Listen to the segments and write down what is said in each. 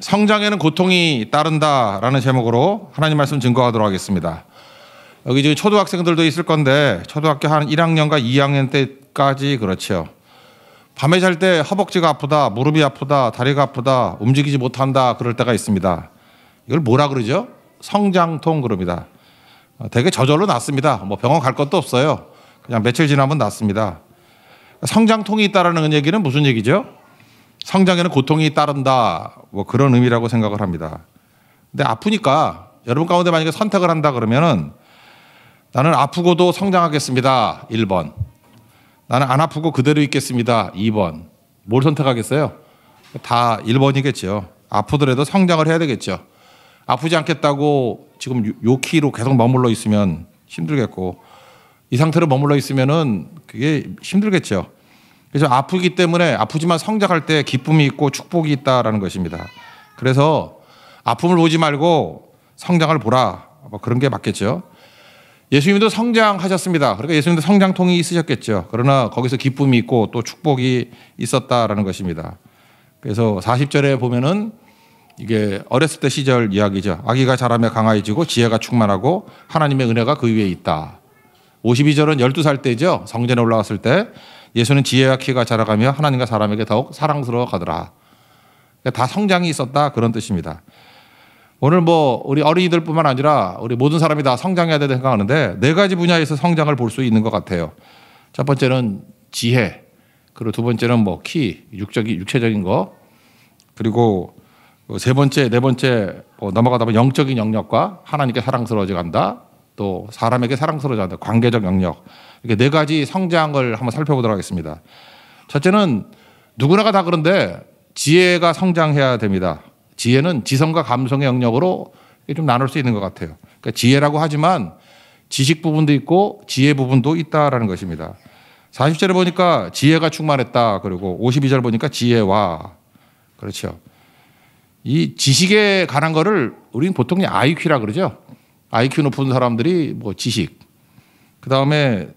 성장에는 고통이 따른다라는 제목으로 하나님 말씀 증거하도록 하겠습니다. 여기 지금 초등학생들도 있을 건데 초등학교 한 1학년과 2학년 때까지 그렇죠. 밤에 잘 때 허벅지가 아프다, 무릎이 아프다, 다리가 아프다, 움직이지 못한다 그럴 때가 있습니다. 이걸 뭐라 그러죠? 성장통 그럽니다. 어, 되게 저절로 낫습니다. 뭐 병원 갈 것도 없어요. 그냥 며칠 지나면 낫습니다. 성장통이 있다라는 얘기는 무슨 얘기죠? 성장에는 고통이 따른다. 뭐 그런 의미라고 생각을 합니다. 근데 아프니까 여러분 가운데 만약에 선택을 한다 그러면은 나는 아프고도 성장하겠습니다. 1번. 나는 안 아프고 그대로 있겠습니다. 2번. 뭘 선택하겠어요? 다 1번이겠죠. 아프더라도 성장을 해야 되겠죠. 아프지 않겠다고 지금 요키로 계속 머물러 있으면 힘들겠고 이 상태로 머물러 있으면은 그게 힘들겠죠. 그래서 아프기 때문에 아프지만 성장할 때 기쁨이 있고 축복이 있다라는 것입니다. 그래서 아픔을 보지 말고 성장을 보라. 뭐 그런 게 맞겠죠. 예수님도 성장하셨습니다. 그러니까 예수님도 성장통이 있으셨겠죠. 그러나 거기서 기쁨이 있고 또 축복이 있었다라는 것입니다. 그래서 40절에 보면은 이게 어렸을 때 시절 이야기죠. 아기가 자라며 강화해지고 지혜가 충만하고 하나님의 은혜가 그 위에 있다. 52절은 12살 때죠. 성전에 올라왔을 때 예수는 지혜와 키가 자라가며 하나님과 사람에게 더욱 사랑스러워 가더라. 그러니까 다 성장이 있었다 그런 뜻입니다. 오늘 뭐 우리 어린이들뿐만 아니라 우리 모든 사람이 다 성장해야 된다 생각하는데 네 가지 분야에서 성장을 볼 수 있는 것 같아요. 첫 번째는 지혜, 그리고 두 번째는 뭐 키, 육적인 육체적인 거, 그리고 세 번째, 네 번째 뭐 넘어가다 보면 영적인 영역과 하나님께 사랑스러워져 간다. 또 사람에게 사랑스러워져야 한다. 관계적 영역. 이렇게 네 가지 성장을 한번 살펴보도록 하겠습니다. 첫째는 누구나가 다 그런데 지혜가 성장해야 됩니다. 지혜는 지성과 감성의 영역으로 좀 나눌 수 있는 것 같아요. 그러니까 지혜라고 하지만 지식 부분도 있고 지혜 부분도 있다라는 것입니다. 40절에 보니까 지혜가 충만했다. 그리고 52절 보니까 지혜와 그렇죠. 이 지식에 관한 거를 우리는 보통 IQ라 그러죠. IQ 높은 사람들이 뭐 지식, 그 다음에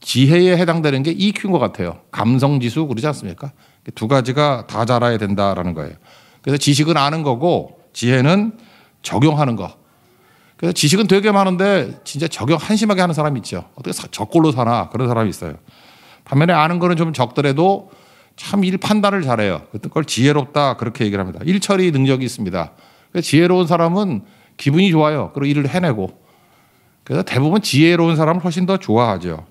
지혜에 해당되는 게 EQ인 것 같아요. 감성 지수 그러지 않습니까? 두 가지가 다자라야 된다라는 거예요. 그래서 지식은 아는 거고 지혜는 적용하는 거. 그래서 지식은 되게 많은데 진짜 적용 한심하게 하는 사람이 있죠. 어떻게 저골로 사나 그런 사람이 있어요. 반면에 아는 거는 좀 적더라도 참 일 판단을 잘해요. 그걸 지혜롭다 그렇게 얘기를 합니다. 일 처리 능력이 있습니다. 지혜로운 사람은 기분이 좋아요. 그리고 일을 해내고. 그래서 대부분 지혜로운 사람을 훨씬 더 좋아하죠.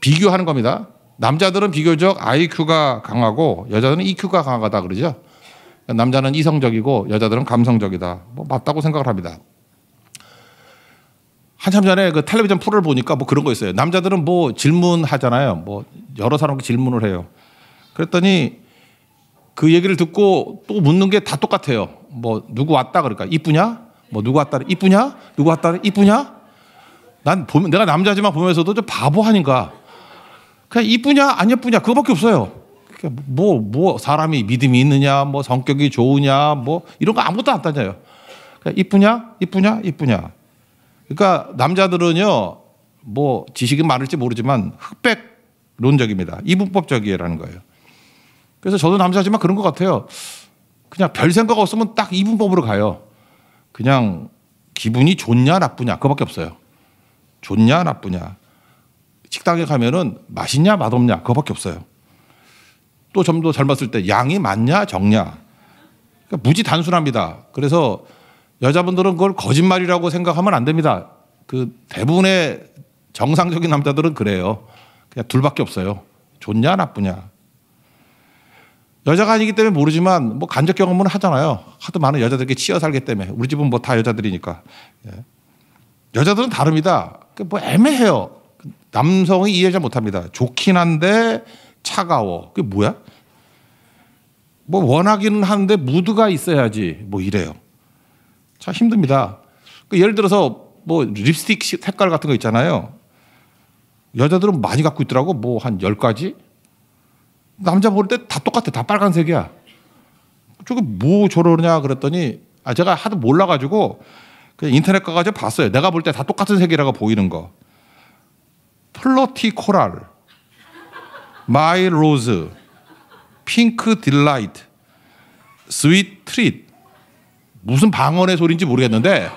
비교하는 겁니다. 남자들은 비교적 IQ가 강하고 여자들은 EQ가 강하다 그러죠. 남자는 이성적이고 여자들은 감성적이다. 뭐 맞다고 생각을 합니다. 한참 전에 그 텔레비전 프로를 보니까 뭐 그런 거 있어요. 남자들은 뭐 질문하잖아요. 뭐 여러 사람께 질문을 해요. 그랬더니 그 얘기를 듣고 또 묻는 게 다 똑같아요. 뭐 누구 왔다 그러니까 이쁘냐? 뭐 누구 왔다래 이쁘냐? 누구 왔다래 이쁘냐? 난 보면 내가 남자지만 보면서도 좀 바보 아닌가? 그냥 이쁘냐 안 예쁘냐 그거밖에 없어요. 뭐뭐 뭐 사람이 믿음이 있느냐, 뭐 성격이 좋으냐, 뭐 이런 거 아무것도 안 따져요. 그냥 이쁘냐, 이쁘냐, 이쁘냐. 그러니까 남자들은요 뭐 지식이 많을지 모르지만 흑백론적입니다. 이분법적이라는 거예요. 그래서 저도 남자지만 그런 것 같아요. 그냥 별 생각 없으면 딱 이분법으로 가요. 그냥 기분이 좋냐 나쁘냐 그밖에 없어요. 좋냐 나쁘냐. 식당에 가면은 맛있냐 맛없냐 그밖에 없어요. 또 점도 젊었을 때 양이 많냐 적냐. 그러니까 무지 단순합니다. 그래서 여자분들은 그걸 거짓말이라고 생각하면 안 됩니다. 그 대부분의 정상적인 남자들은 그래요. 그냥 둘밖에 없어요. 좋냐 나쁘냐. 여자가 아니기 때문에 모르지만 뭐 간접 경험은 하잖아요. 하도 많은 여자들에게 치여 살기 때문에 우리 집은 뭐 다 여자들이니까 예. 여자들은 다릅니다. 그러니까 뭐 애매해요. 남성이 이해를 잘 못합니다. 좋긴 한데 차가워. 그게 뭐야? 뭐 원하기는 하는데 무드가 있어야지 뭐 이래요. 참 힘듭니다. 그 예를 들어서 뭐 립스틱 색깔 같은 거 있잖아요. 여자들은 많이 갖고 있더라고. 뭐 한 열가지 남자 볼 때 다 똑같아. 다 빨간색이야. 저게 뭐 저러냐 그랬더니 아 제가 하도 몰라가지고 그냥 인터넷 가가지고 봤어요. 내가 볼 때 다 똑같은 색이라고 보이는 거. 플로티 코랄, 마이 로즈, 핑크 딜라이트, 스윗 트릿. 무슨 방언의 소리인지 모르겠는데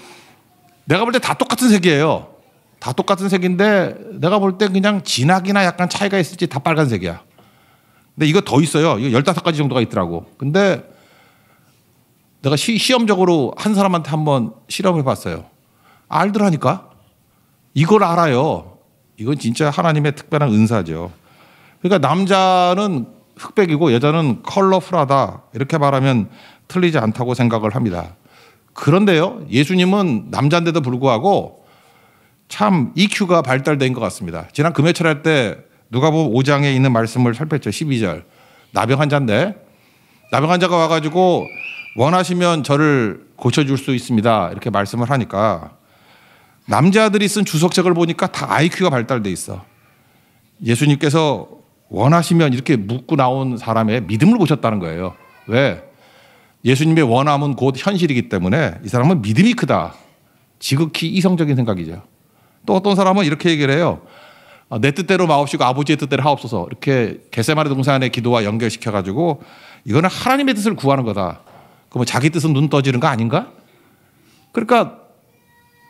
내가 볼 때 다 똑같은 색이에요. 다 똑같은 색인데 내가 볼 때 그냥 진하기나 약간 차이가 있을지 다 빨간색이야. 근데 이거 더 있어요. 이거 15가지 정도가 있더라고. 근데 내가 시, 시험적으로 한 사람한테 한번 실험해 을 봤어요. 알더라니까? 이걸 알아요. 이건 진짜 하나님의 특별한 은사죠. 그러니까 남자는 흑백이고 여자는 컬러풀하다. 이렇게 말하면 틀리지 않다고 생각을 합니다. 그런데요, 예수님은 남자인데도 불구하고 참 EQ가 발달된 것 같습니다. 지난 금요철 할때 누가복음 5장에 있는 말씀을 살폈죠. 12절. 나병 환자인데 나병 환자가 와 가지고 원하시면 저를 고쳐 줄수 있습니다. 이렇게 말씀을 하니까 남자들이 쓴 주석책을 보니까 다 IQ가 발달돼 있어. 예수님께서 원하시면 이렇게 묻고 나온 사람의 믿음을 보셨다는 거예요. 왜? 예수님의 원함은 곧 현실이기 때문에 이 사람은 믿음이 크다. 지극히 이성적인 생각이죠. 또 어떤 사람은 이렇게 얘기를 해요. 어, 내 뜻대로 마옵시고 아버지의 뜻대로 하옵소서 이렇게 개세마리 동산의 기도와 연결시켜가지고 이거는 하나님의 뜻을 구하는 거다. 그럼 뭐 자기 뜻은 눈 떠지는 거 아닌가? 그러니까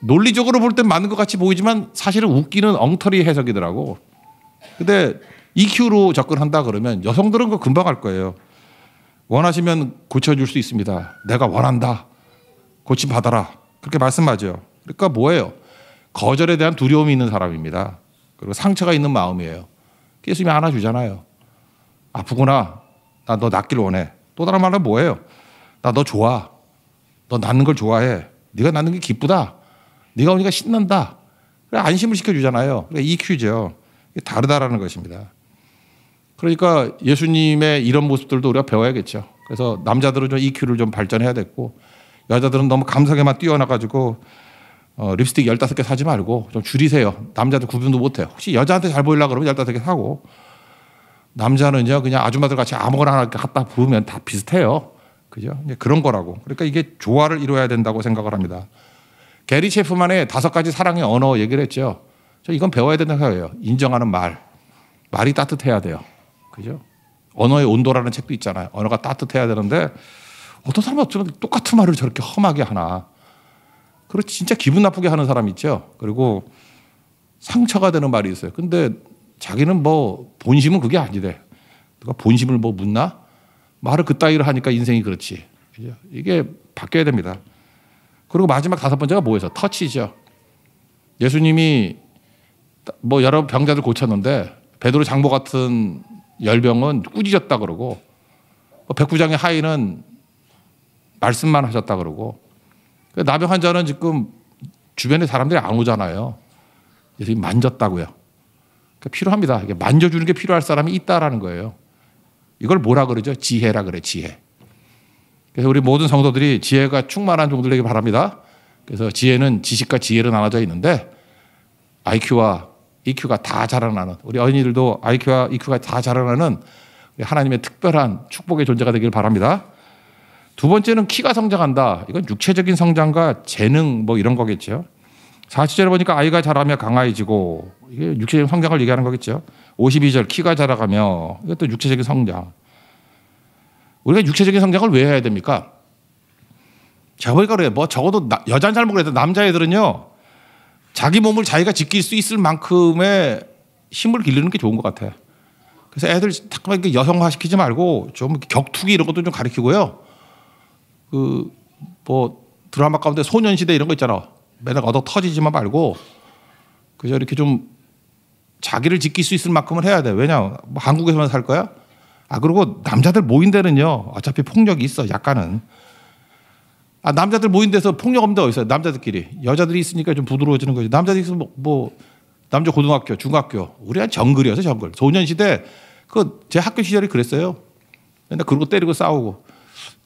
논리적으로 볼 땐 맞는 것 같이 보이지만 사실은 웃기는 엉터리 해석이더라고. 근데 EQ로 접근한다 그러면 여성들은 그 금방 할 거예요. 원하시면 고쳐줄 수 있습니다. 내가 원한다. 고침 받아라. 그렇게 말씀하죠. 그러니까 뭐예요? 거절에 대한 두려움이 있는 사람입니다. 그리고 상처가 있는 마음이에요. 예수님이 안아주잖아요. 아프구나. 나 너 낫길 원해. 또 다른 말은 뭐예요? 나 너 좋아. 너 낫는 걸 좋아해. 네가 낫는 게 기쁘다. 네가 오니까 신난다. 그래 안심을 시켜주잖아요. 그러니까 EQ죠. 다르다라는 것입니다. 그러니까 예수님의 이런 모습들도 우리가 배워야겠죠. 그래서 남자들은 좀 EQ를 좀 발전해야 됐고 여자들은 너무 감성에만 뛰어나가지고 어, 립스틱 15개 사지 말고 좀 줄이세요. 남자들 구분도 못해요. 혹시 여자한테 잘 보이려고 그러면 15개 사고 남자는요, 그냥 아줌마들 같이 아무거나 하나 갖다 부으면 다 비슷해요. 그죠? 그런 거라고. 그러니까 이게 조화를 이루어야 된다고 생각을 합니다. 게리 셰프만의 다섯 가지 사랑의 언어 얘기를 했죠. 저 이건 배워야 된다고 생각해요. 인정하는 말. 말이 따뜻해야 돼요. 그죠? 언어의 온도라는 책도 있잖아요. 언어가 따뜻해야 되는데 어떤 사람은 어쩌면 똑같은 말을 저렇게 험하게 하나. 그리고 진짜 기분 나쁘게 하는 사람 있죠. 그리고 상처가 되는 말이 있어요. 근데 자기는 뭐 본심은 그게 아니래. 누가 본심을 뭐 묻나? 말을 그따위로 하니까 인생이 그렇지. 이게 바뀌어야 됩니다. 그리고 마지막 다섯 번째가 뭐예요? 터치죠. 예수님이 뭐 여러 병자들 고쳤는데 베드로 장보 같은 열병은 꾸짖었다 그러고 뭐 백부장의 하인은 말씀만 하셨다 그러고 그러 나병 환자는 지금 주변에 사람들이 안 오잖아요. 그래서 만졌다고요. 그러니까 필요합니다. 만져주는 게 필요할 사람이 있다라는 거예요. 이걸 뭐라 그러죠? 지혜라 그래, 지혜. 그래서 우리 모든 성도들이 지혜가 충만한 종들에게 바랍니다. 그래서 지혜는 지식과 지혜로 나눠져 있는데 IQ와 EQ가 다 자라나는 우리 어린이들도 IQ와 EQ가 다 자라나는 하나님의 특별한 축복의 존재가 되길 바랍니다. 두 번째는 키가 성장한다. 이건 육체적인 성장과 재능 뭐 이런 거겠죠. 40절에 보니까 아이가 자라며 강화해지고 이게 육체적인 성장을 얘기하는 거겠죠. 52절 키가 자라가며 이것도 육체적인 성장. 우리가 육체적인 성장을 왜 해야 됩니까? 제가 보니까 그래요. 뭐 적어도 여자는 잘 모르겠다. 남자애들은요. 자기 몸을 자기가 지킬 수 있을 만큼의 힘을 기르는 게 좋은 것 같아요. 그래서 애들 자꾸만 여성화 시키지 말고 좀 격투기 이런 것도 좀 가르치고요. 그뭐 드라마 가운데 소년시대 이런 거 있잖아. 맨날 얻어 터지지만 말고 그저 이렇게 좀 자기를 지킬 수 있을 만큼은 해야 돼. 왜냐? 뭐 한국에서만 살 거야? 아 그리고 남자들 모인 데는요. 어차피 폭력이 있어. 약간은. 아 남자들 모인 데서 폭력 없는 데어 있어요? 남자들끼리. 여자들이 있으니까 좀 부드러워지는 거지. 남자들이 있으면 뭐, 뭐 남자 고등학교, 중학교. 우리가 정글이어서 정글. 소년시대 그 제 학교 시절이 그랬어요. 맨날 그러고 때리고 싸우고.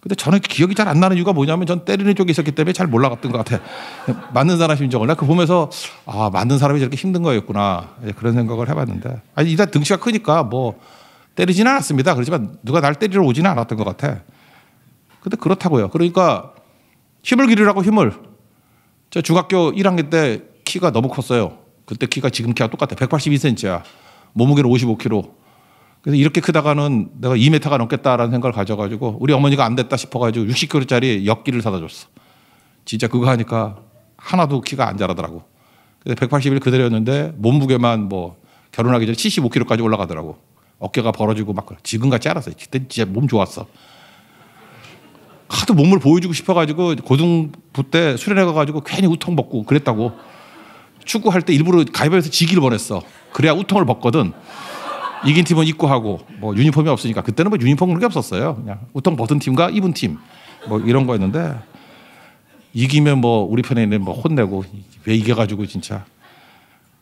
근데 저는 기억이 잘 안 나는 이유가 뭐냐면 전 때리는 쪽에 있었기 때문에 잘 몰라갔던 것같아 맞는 사람 심정을. 그 보면서 아, 맞는 사람이 저렇게 힘든 거였구나. 그런 생각을 해봤는데. 아니, 이단 등치가 크니까 뭐때리진 않았습니다. 그렇지만 누가 날 때리러 오지는 않았던 것 같아. 근데 그렇다고요. 그러니까 힘을 기르라고 힘을. 저 중학교 1학년 때 키가 너무 컸어요. 그때 키가 지금 키가 똑같아. 182cm야. 몸무게는 55kg. 그래서 이렇게 크다가는 내가 2m가 넘겠다라는 생각을 가져가지고 우리 어머니가 안 됐다 싶어가지고 60kg짜리 역기를 사다 줬어. 진짜 그거 하니까 하나도 키가 안 자라더라고. 그 근데 181 그대로였는데 몸무게만 뭐 결혼하기 전에 75kg까지 올라가더라고. 어깨가 벌어지고 막 그래. 지금같지 알았어요. 그때 진짜 몸 좋았어. 하도 몸을 보여주고 싶어가지고 고등부 때 수련회 가가지고 괜히 우통 벗고 그랬다고. 축구할 때 일부러 가위바위보에서 지기를 보냈어 그래야 우통을 벗거든. 이긴 팀은 입고 하고 뭐 유니폼이 없으니까 그때는 뭐 유니폼 그런 게 없었어요. 그냥 보통 벗은 팀과 입은 팀뭐 이런 거였는데 이기면 뭐 우리 편에 있는 뭐 혼내고 왜 이겨가지고 진짜.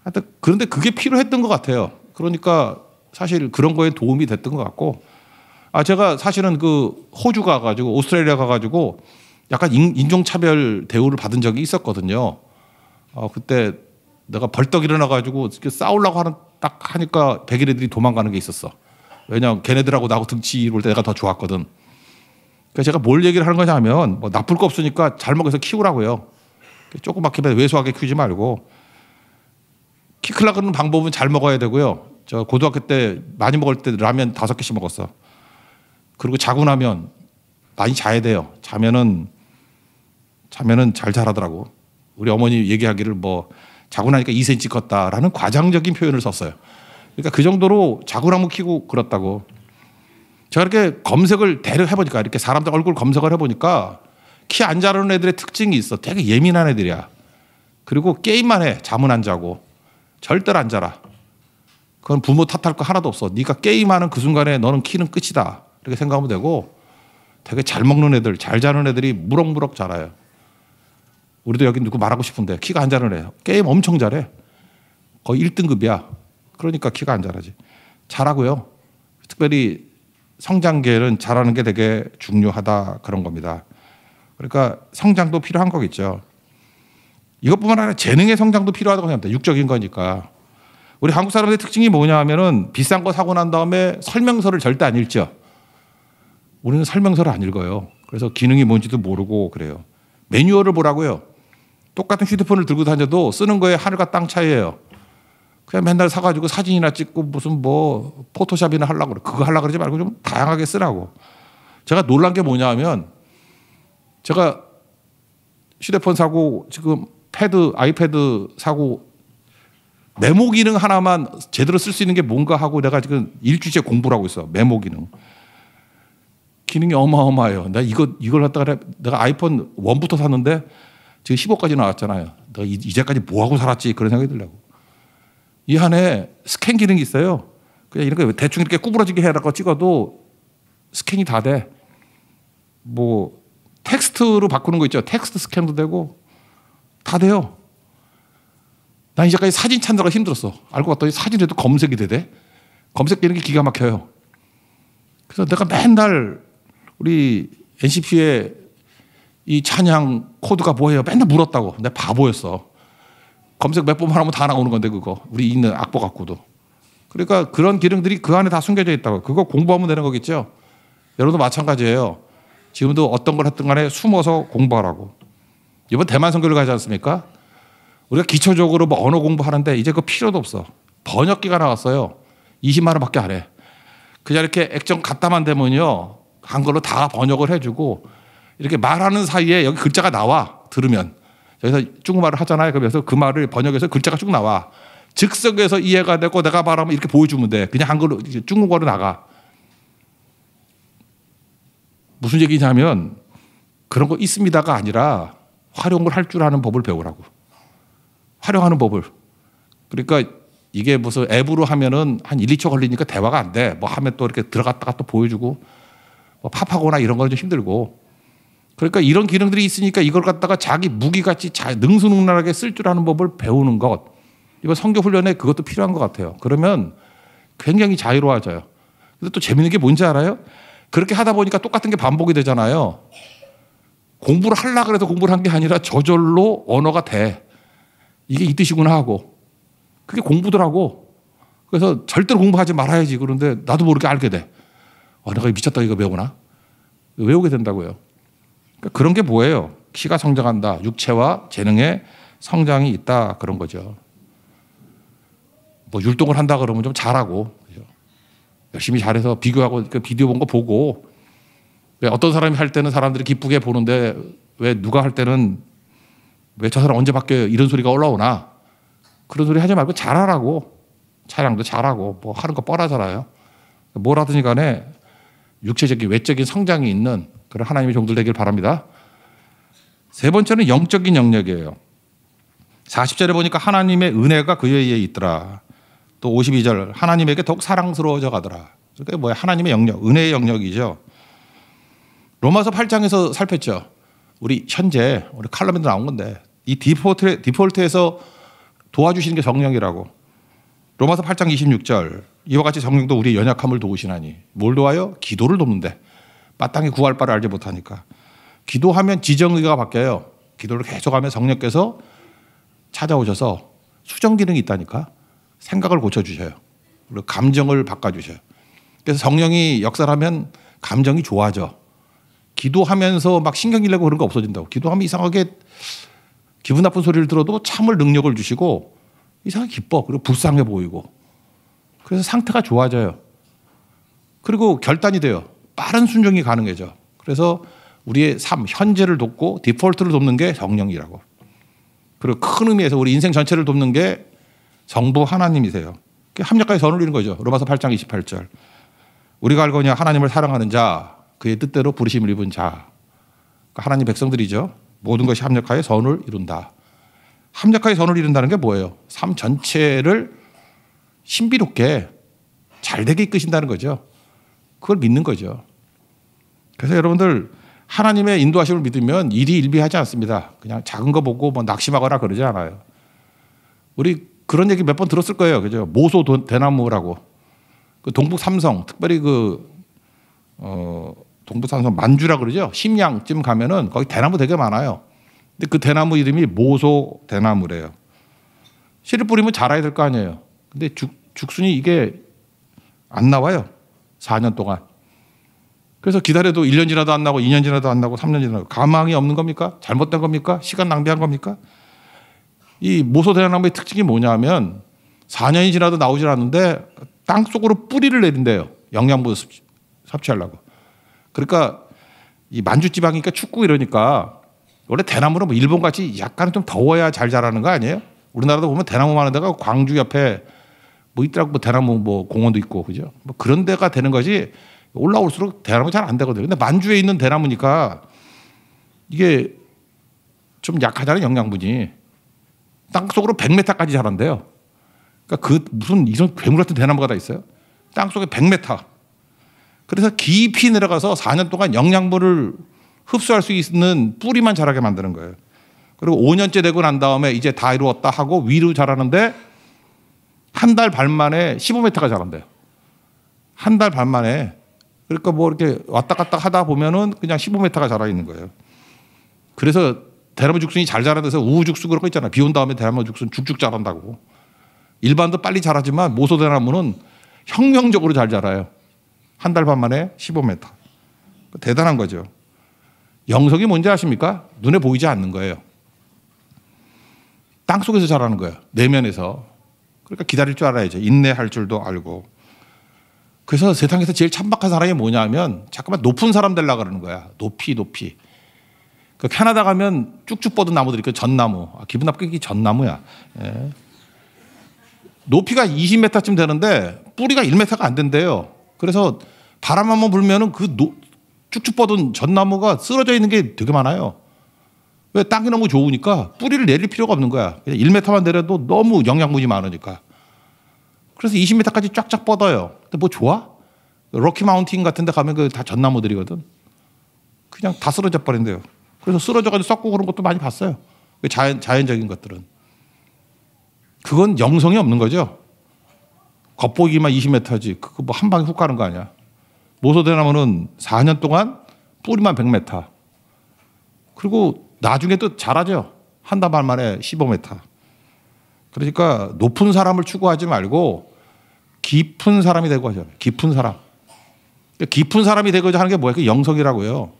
하여튼 그런데 그게 필요했던 것 같아요. 그러니까 사실 그런 거에 도움이 됐던 것 같고 아 제가 사실은 그 호주 가가지고 오스트레일리아 가가지고 약간 인종차별 대우를 받은 적이 있었거든요. 어 그때 내가 벌떡 일어나가지고 싸우려고 하는 딱 하니까 백일 애들이 도망가는 게 있었어. 왜냐 걔네들하고 나하고 등치 이룰 때 내가 더 좋았거든. 그러니까 제가 뭘 얘기를 하는 거냐면 뭐 나쁠 거 없으니까 잘 먹여서 키우라고요. 조그맣게 왜소하게 키우지 말고 키클라려는 방법은 잘 먹어야 되고요. 저 고등학교 때 많이 먹을 때 라면 다섯 개씩 먹었어. 그리고 자고 나면 많이 자야 돼요. 자면은 자면은 잘 자라더라고. 우리 어머니 얘기하기를 뭐 자고 나니까 2cm 컸다라는 과장적인 표현을 썼어요. 그러니까 그 정도로 자구나무 키고 그렇다고. 제가 이렇게 검색을 대려 해보니까 이렇게 사람들 얼굴 검색을 해보니까 키 안 자르는 애들의 특징이 있어. 되게 예민한 애들이야. 그리고 게임만 해. 잠은 안 자고. 절대로 안 자라. 그건 부모 탓할 거 하나도 없어. 네가 게임하는 그 순간에 너는 키는 끝이다. 이렇게 생각하면 되고 되게 잘 먹는 애들, 잘 자는 애들이 무럭무럭 자라요. 우리도 여기 누구 말하고 싶은데 키가 안 자라네. 게임 엄청 잘해. 거의 1등급이야. 그러니까 키가 안 자라지. 잘하고요. 특별히 성장계는 잘하는 게 되게 중요하다 그런 겁니다. 그러니까 성장도 필요한 거겠죠. 이것뿐만 아니라 재능의 성장도 필요하다고 생각합니다. 육적인 거니까. 우리 한국 사람들의 특징이 뭐냐 하면은 비싼 거 사고 난 다음에 설명서를 절대 안 읽죠. 우리는 설명서를 안 읽어요. 그래서 기능이 뭔지도 모르고 그래요. 매뉴얼을 보라고요. 똑같은 휴대폰을 들고 다녀도 쓰는 거에 하늘과 땅 차이예요. 그냥 맨날 사가지고 사진이나 찍고 무슨 뭐 포토샵이나 하려고 그래. 그거 하려고 그러지 말고 좀 다양하게 쓰라고. 제가 놀란 게 뭐냐 하면 제가 휴대폰 사고 지금 패드, 아이패드 사고 메모 기능 하나만 제대로 쓸 수 있는 게 뭔가 하고 내가 지금 일주일째 공부를 하고 있어. 메모 기능. 기능이 어마어마해요. 나 이거, 이걸 갖다가 내가 아이폰 1부터 샀는데 지금 15까지 나왔잖아요. 내가 이제까지 뭐하고 살았지? 그런 생각이 들려고. 이 안에 스캔 기능이 있어요. 그냥 이런 거 대충 이렇게 구부러지게 해라고 찍어도 스캔이 다 돼. 뭐, 텍스트로 바꾸는 거 있죠. 텍스트 스캔도 되고 다 돼요. 난 이제까지 사진 찾느라 힘들었어. 알고 봤더니 사진에도 검색이 되대. 검색 되는 게 기가 막혀요. 그래서 내가 맨날 우리 NCP의 이 찬양 코드가 뭐예요? 맨날 물었다고. 내 바보였어. 검색 몇 번만 하면 다 나오는 건데 그거. 우리 있는 악보 갖고도. 그러니까 그런 기능들이 그 안에 다 숨겨져 있다고. 그거 공부하면 되는 거겠죠. 여러분도 마찬가지예요. 지금도 어떤 걸 했든 간에 숨어서 공부하라고. 이번 대만 선교를 가지 않습니까? 우리가 기초적으로 뭐 언어 공부하는데 이제 그 필요도 없어. 번역기가 나왔어요. 20만 원밖에 안 해. 그냥 이렇게 액정 갖다만 대면요. 한글로 다 번역을 해주고 이렇게 말하는 사이에 여기 글자가 나와 들으면 여기서 중국말을 하잖아요. 그래서 그 말을 번역해서 글자가 쭉 나와. 즉석에서 이해가 되고 내가 말하면 이렇게 보여주면 돼. 그냥 한글로 중국어로 나가. 무슨 얘기냐면 그런 거 있습니다가 아니라 활용을 할 줄 아는 법을 배우라고. 활용하는 법을. 그러니까 이게 무슨 앱으로 하면은 한 1, 2초 걸리니까 대화가 안 돼. 뭐 하면 또 이렇게 들어갔다가 또 보여주고 뭐 팝하거나 이런 건 좀 힘들고 그러니까 이런 기능들이 있으니까 이걸 갖다가 자기 무기같이 능수능란하게 쓸 줄 아는 법을 배우는 것이거 성교 훈련에 그것도 필요한 것 같아요. 그러면 굉장히 자유로워져요. 근데 또 재밌는 게 뭔지 알아요? 그렇게 하다 보니까 똑같은 게 반복이 되잖아요. 공부를 하려 그래서 공부를 한 게 아니라 저절로 언어가 돼. 이게 이 뜻이구나 하고. 그게 공부더라고. 그래서 절대로 공부하지 말아야지. 그런데 나도 모르게 알게 돼. 와, 아, 내가 미쳤다 이거 배우나? 외우게 된다고요. 그러니까 그런 게 뭐예요? 키가 성장한다. 육체와 재능의 성장이 있다. 그런 거죠. 뭐 율동을 한다 그러면 좀 잘하고 그죠? 열심히 잘해서 비교하고 그 비디오 본 거 보고 왜 어떤 사람이 할 때는 사람들이 기쁘게 보는데 왜 누가 할 때는 왜 저 사람 언제 밖에 이런 소리가 올라오나 그런 소리 하지 말고 잘하라고 차량도 잘하고 뭐 하는 거 뻔하잖아요 뭘하든지 간에 육체적인 외적인 성장이 있는 그런 하나님의 종들 되길 바랍니다. 세 번째는 영적인 영역이에요. 40절에 보니까 하나님의 은혜가 그의 위에 있더라. 또 52절 하나님에게 더욱 사랑스러워져 가더라. 그러니까 뭐야 하나님의 영역, 은혜의 영역이죠. 로마서 8장에서 살폈죠. 우리 현재 우리 칼럼에도 나온 건데 이 디폴트 디폴트에서 도와주시는 게 정령이라고. 로마서 8장 26절 이와 같이 성령도 우리 연약함을 도우시나니 뭘 도와요? 기도를 돕는데 마땅히 구할 바를 알지 못하니까 기도하면 지정의가 바뀌어요. 기도를 계속하면 성령께서 찾아오셔서 수정 기능이 있다니까 생각을 고쳐주셔요. 그리고 감정을 바꿔주셔요. 그래서 성령이 역사라면 감정이 좋아져. 기도하면서 막 신경질 내고 그런 거 없어진다고. 기도하면 이상하게 기분 나쁜 소리를 들어도 참을 능력을 주시고 이상하게 기뻐. 그리고 불쌍해 보이고. 그래서 상태가 좋아져요. 그리고 결단이 돼요. 빠른 순종이 가능해져. 그래서 우리의 삶, 현재를 돕고 디폴트를 돕는 게 성령이라고. 그리고 큰 의미에서 우리 인생 전체를 돕는 게 성부 하나님이세요. 합력까지 선을이는 거죠. 로마서 8장 28절. 우리가 알거냐 하나님을 사랑하는 자, 그의 뜻대로 부르심을 입은 자. 그 하나님 백성들이죠. 모든 것이 합력하여 선을 이룬다. 함락하게 선을 이룬다는 게 뭐예요? 삶 전체를 신비롭게 잘 되게 이끄신다는 거죠. 그걸 믿는 거죠. 그래서 여러분들 하나님의 인도하심을 믿으면 일이 일비하지 않습니다. 그냥 작은 거 보고 뭐 낙심하거나 그러지 않아요. 우리 그런 얘기 몇 번 들었을 거예요. 그죠? 모소 대나무라고. 그 동북 삼성, 특별히 그, 어, 동북 삼성 만주라 그러죠? 심양쯤 가면은 거기 대나무 되게 많아요. 근데 그 대나무 이름이 모소 대나무래요. 씨를 뿌리면 자라야 될 거 아니에요. 근데 죽, 죽순이 이게 안 나와요. 4년 동안. 그래서 기다려도 1년 지나도 안 나고 2년 지나도 안 나고 3년 지나도 가망이 없는 겁니까? 잘못된 겁니까? 시간 낭비한 겁니까? 이 모소 대나무의 특징이 뭐냐면 4년이 지나도 나오질 않는데 땅 속으로 뿌리를 내린대요. 영양분 섭취하려고. 그러니까 이 만주 지방이니까 춥고 이러니까 원래 대나무로뭐 일본같이 약간 좀 더워야 잘 자라는 거 아니에요? 우리나라도 보면 대나무 많은 데가 광주 옆에 뭐 있더라고 뭐 대나무 뭐 공원도 있고 그죠? 뭐 그런 데가 되는 거지 올라올수록 대나무 잘안 되거든요. 근데 만주에 있는 대나무니까 이게 좀 약하잖아요 영양분이 땅속으로 100m까지 자란대요. 그러니까 그 무슨 이런 괴물 같은 대나무가 다 있어요. 땅속에 100m. 그래서 깊이 내려가서 4년 동안 영양분을 흡수할 수 있는 뿌리만 자라게 만드는 거예요. 그리고 5년째 되고 난 다음에 이제 다 이루었다 하고 위로 자라는데 한 달 반 만에 15m가 자란대요. 한 달 반 만에. 그러니까 뭐 이렇게 왔다 갔다 하다 보면은 그냥 15m가 자라 있는 거예요. 그래서 대나무 죽순이 잘 자라면서 우후죽순 그런 거 있잖아요. 비 온 다음에 대나무 죽순 죽죽 자란다고. 일반도 빨리 자라지만 모소대나무는 혁명적으로 잘 자라요. 한 달 반 만에 15m. 대단한 거죠. 영석이 뭔지 아십니까? 눈에 보이지 않는 거예요. 땅 속에서 자라는 거예요. 내면에서. 그러니까 기다릴 줄 알아야죠. 인내할 줄도 알고. 그래서 세상에서 제일 참박한 사람이 뭐냐면 자꾸만 높은 사람 되려 그러는 거야. 높이 높이. 그 캐나다 가면 쭉쭉 뻗은 나무들이 그 전나무. 아, 기분 나쁘게 전나무야. 예. 높이가 20m쯤 되는데 뿌리가 1m가 안 된대요. 그래서 바람 한번 불면은 그 노, 쭉쭉 뻗은 전나무가 쓰러져 있는 게 되게 많아요. 왜 땅이 너무 좋으니까 뿌리를 내릴 필요가 없는 거야. 그냥 1m만 내려도 너무 영양분이 많으니까. 그래서 20m까지 쫙쫙 뻗어요. 근데 뭐 좋아? 로키 마운틴 같은 데 가면 그 다 전나무들이거든. 그냥 다 쓰러져 버린대요. 그래서 쓰러져가지고 썩고 그런 것도 많이 봤어요. 그 자연, 자연적인 것들은. 그건 영성이 없는 거죠. 겉보기만 20m지. 그거 뭐 한 방에 훅 가는 거 아니야. 모서대나무는 4년 동안 뿌리만 100m. 그리고 나중에 또 자라죠. 한 단발 만에 15m. 그러니까 높은 사람을 추구하지 말고 깊은 사람이 되고 하죠. 깊은 사람. 그러니까 깊은 사람이 되고자 하는 게 뭐예요? 그 영성이라고요.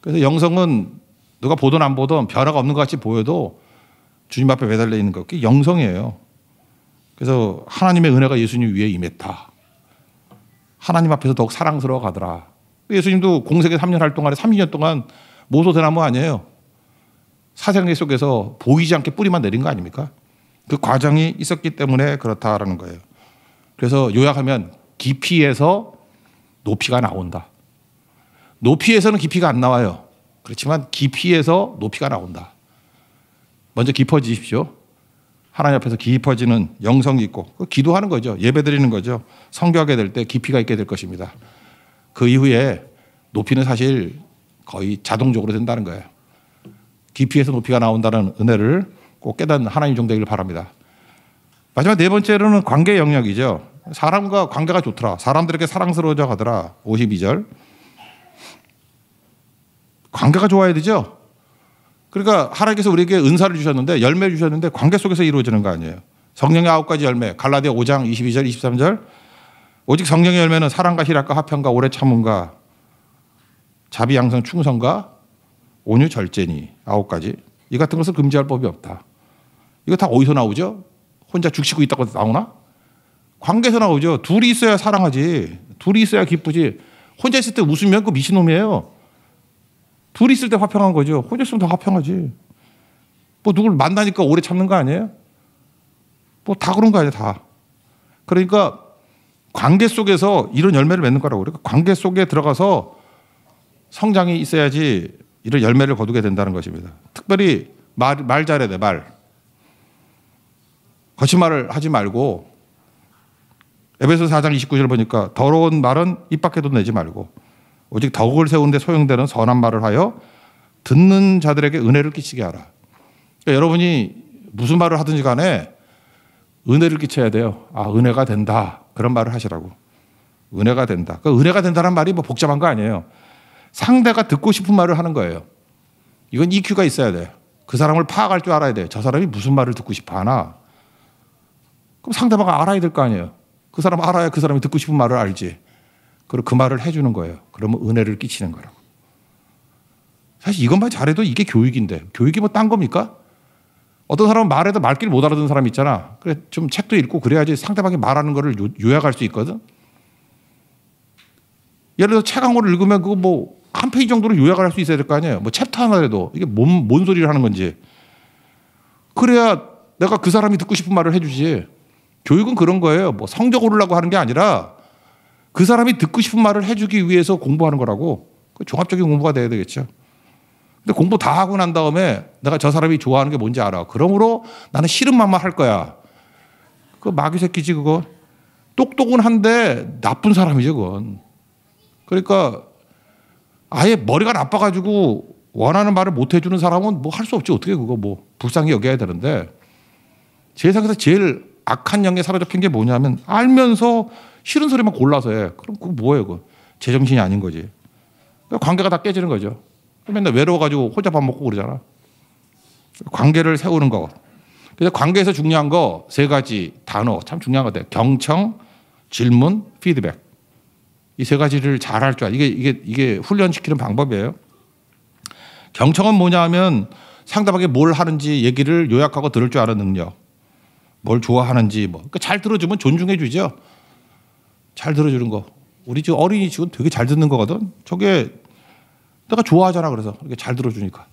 그래서 영성은 누가 보든 안 보든 변화가 없는 것 같이 보여도 주님 앞에 매달려 있는 것. 그게 영성이에요. 그래서 하나님의 은혜가 예수님 위에 임했다. 하나님 앞에서 더욱 사랑스러워 가더라. 예수님도 공생의 3년 할 동안에 30년 동안 모소대나무 아니에요. 사생의 속에서 보이지 않게 뿌리만 내린 거 아닙니까? 그 과정이 있었기 때문에 그렇다라는 거예요. 그래서 요약하면 깊이에서 높이가 나온다. 높이에서는 깊이가 안 나와요. 그렇지만 깊이에서 높이가 나온다. 먼저 깊어지십시오. 하나님 앞에서 깊어지는 영성이 있고 그 기도하는 거죠. 예배드리는 거죠. 성교하게 될 때 깊이가 있게 될 것입니다. 그 이후에 높이는 사실 거의 자동적으로 된다는 거예요. 깊이에서 높이가 나온다는 은혜를 꼭 깨닫는 하나님 종 되기를 바랍니다. 마지막 네 번째로는 관계 영역이죠. 사람과 관계가 좋더라. 사람들에게 사랑스러워져 가더라. 52절. 관계가 좋아야 되죠. 그러니까 하나님께서 우리에게 은사를 주셨는데 열매를 주셨는데 관계 속에서 이루어지는 거 아니에요. 성령의 아홉 가지 열매, 갈라디아 5장 22절, 23절. 오직 성령의 열매는 사랑과 희락과 화평과 오래 참음과 자비 양성 충성과 온유 절제니 아홉 가지. 이 같은 것을 금지할 법이 없다. 이거 다 어디서 나오죠? 혼자 죽치고 있다고 나오나? 관계에서 나오죠. 둘이 있어야 사랑하지. 둘이 있어야 기쁘지. 혼자 있을 때 웃으면 그 미친놈이에요. 둘이 있을 때 화평한 거죠. 혼자 있으면 다 화평하지. 뭐 누굴 만나니까 오래 참는 거 아니에요? 뭐 다 그런 거 아니에요, 다. 그러니까 관계 속에서 이런 열매를 맺는 거라고 그래요. 관계 속에 들어가서 성장이 있어야지 이런 열매를 거두게 된다는 것입니다. 특별히 말, 말 잘해야 돼, 말. 거짓말을 하지 말고 에베소 4장 29절 보니까 더러운 말은 입 밖에도 내지 말고 오직 덕을 세우는데 소용되는 선한 말을 하여 듣는 자들에게 은혜를 끼치게 하라. 그러니까 여러분이 무슨 말을 하든지 간에 은혜를 끼쳐야 돼요. 아, 은혜가 된다. 그런 말을 하시라고. 은혜가 된다. 그 그러니까 은혜가 된다는 말이 뭐 복잡한 거 아니에요. 상대가 듣고 싶은 말을 하는 거예요. 이건 EQ가 있어야 돼요. 그 사람을 파악할 줄 알아야 돼요. 저 사람이 무슨 말을 듣고 싶어 하나. 그럼 상대방을 알아야 될 거 아니에요. 그 사람 알아야 그 사람이 듣고 싶은 말을 알지. 그리고 그 말을 해주는 거예요. 그러면 은혜를 끼치는 거라고. 사실 이것만 잘해도 이게 교육인데 교육이 뭐 딴 겁니까? 어떤 사람은 말해도 말귀를 못 알아듣는 사람이 있잖아. 그래 좀 책도 읽고 그래야지 상대방이 말하는 거를 요약할 수 있거든. 예를 들어 서책 한 권을 읽으면 그거 뭐 한 페이지 정도로 요약을 할 수 있어야 될 거 아니에요. 뭐 챕터 하나라도 이게 뭔, 뭔 소리를 하는 건지. 그래야 내가 그 사람이 듣고 싶은 말을 해주지. 교육은 그런 거예요. 뭐 성적 오르려고 하는 게 아니라 그 사람이 듣고 싶은 말을 해주기 위해서 공부하는 거라고 그 종합적인 공부가 돼야 되겠죠. 근데 공부 다 하고 난 다음에 내가 저 사람이 좋아하는 게 뭔지 알아. 그러므로 나는 싫은 말만할 거야. 그 마귀 새끼지 그거. 똑똑은 한데 나쁜 사람이죠 그건. 그러니까 아예 머리가 나빠가지고 원하는 말을 못 해주는 사람은 뭐 할 수 없지 어떻게 그거 뭐 불쌍히 여겨야 되는데 세상에서 제일 악한 영에 사로잡힌 게 뭐냐면 알면서 싫은 소리만 골라서 해. 그럼 그거 뭐예요, 그거? 제정신이 아닌 거지. 관계가 다 깨지는 거죠. 맨날 외로워가지고 혼자 밥 먹고 그러잖아. 관계를 세우는 거. 그래서 관계에서 중요한 거 세 가지 단어 참 중요한 것 같아요. 경청, 질문, 피드백. 이 세 가지를 잘 할 줄 알아. 이게, 이게, 이게 훈련시키는 방법이에요. 경청은 뭐냐 하면 상대방이 뭘 하는지 얘기를 요약하고 들을 줄 아는 능력. 뭘 좋아하는지 뭐. 그러니까 잘 들어주면 존중해 주죠. 잘 들어주는 거. 우리 지금 어린이 지금 되게 잘 듣는 거거든. 저게 내가 좋아하잖아. 그래서 이렇게 잘 들어주니까.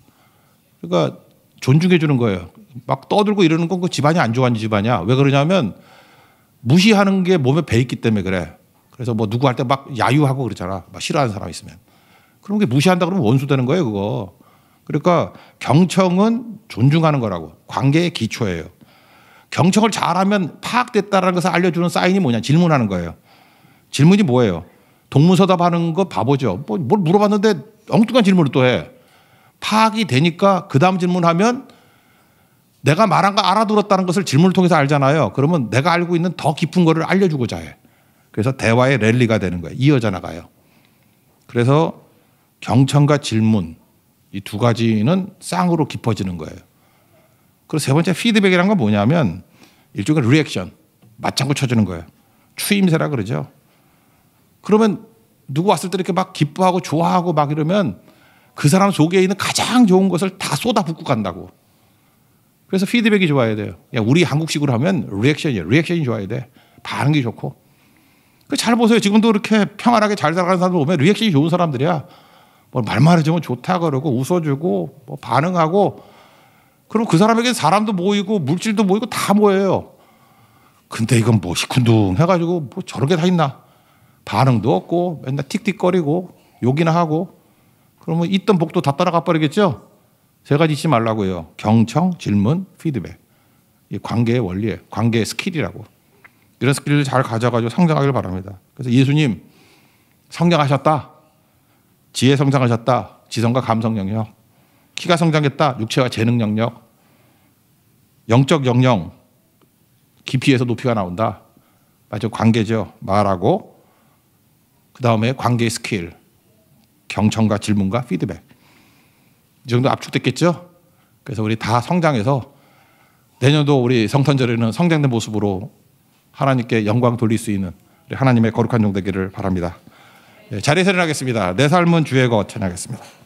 그러니까 존중해 주는 거예요. 막 떠들고 이러는 건그 집안이 안 좋아하는 집안이야. 왜 그러냐면 무시하는 게 몸에 배 있기 때문에 그래. 그래서 뭐 누구 할 때 막 야유하고 그러잖아. 막 싫어하는 사람 있으면. 그런 게 무시한다 그러면 원수 되는 거예요, 그거. 그러니까 경청은 존중하는 거라고. 관계의 기초예요. 경청을 잘하면 파악됐다라는 것을 알려주는 사인이 뭐냐? 질문하는 거예요. 질문이 뭐예요? 동문서답 하는 거 바보죠. 뭐, 뭘 물어봤는데 엉뚱한 질문을 또 해. 파악이 되니까 그 다음 질문하면 내가 말한 거 알아들었다는 것을 질문을 통해서 알잖아요. 그러면 내가 알고 있는 더 깊은 거를 알려주고자 해. 그래서 대화의 랠리가 되는 거예요. 이어져 나가요. 그래서 경청과 질문 이 두 가지는 쌍으로 깊어지는 거예요. 그리고 세 번째 피드백이란 건 뭐냐면 일종의 리액션 맞장구 쳐주는 거예요. 추임새라 그러죠. 그러면 누구 왔을 때 이렇게 막 기뻐하고 좋아하고 막 이러면 그 사람 속에 있는 가장 좋은 것을 다 쏟아붓고 간다고. 그래서 피드백이 좋아야 돼요. 우리 한국식으로 하면 리액션이에요. 리액션이 좋아야 돼. 반응이 좋고. 그 잘 보세요. 지금도 이렇게 평안하게 잘 살아가는 사람들 보면 리액션이 좋은 사람들이야. 뭐 말만 해주면 좋다 그러고 웃어주고 뭐 반응하고 그럼 그 사람에게 사람도 모이고 물질도 모이고 다 모여요. 근데 이건 뭐 시큰둥 해가지고 뭐 저런 게 다 있나? 반응도 없고 맨날 틱틱거리고 욕이나 하고 그러면 있던 복도 다 따라가 버리겠죠? 세 가지 잊지 말라고요. 경청, 질문, 피드백. 이 관계의 원리에 관계의 스킬이라고. 이런 스킬을 잘 가져가지고 성장하길 바랍니다. 그래서 예수님 성장하셨다. 지혜 성장하셨다. 지성과 감성 영역. 키가 성장했다. 육체와 재능 영역. 영적 영역. 깊이에서 높이가 나온다. 맞죠? 관계죠. 말하고 그 다음에 관계 스킬, 경청과 질문과 피드백. 이 정도 압축됐겠죠? 그래서 우리 다 성장해서 내년도 우리 성탄절에는 성장된 모습으로 하나님께 영광 돌릴 수 있는 하나님의 거룩한 종 되기를 바랍니다. 예, 자리에서 일어나겠습니다. 내 삶은 주의 것 찬양하겠습니다.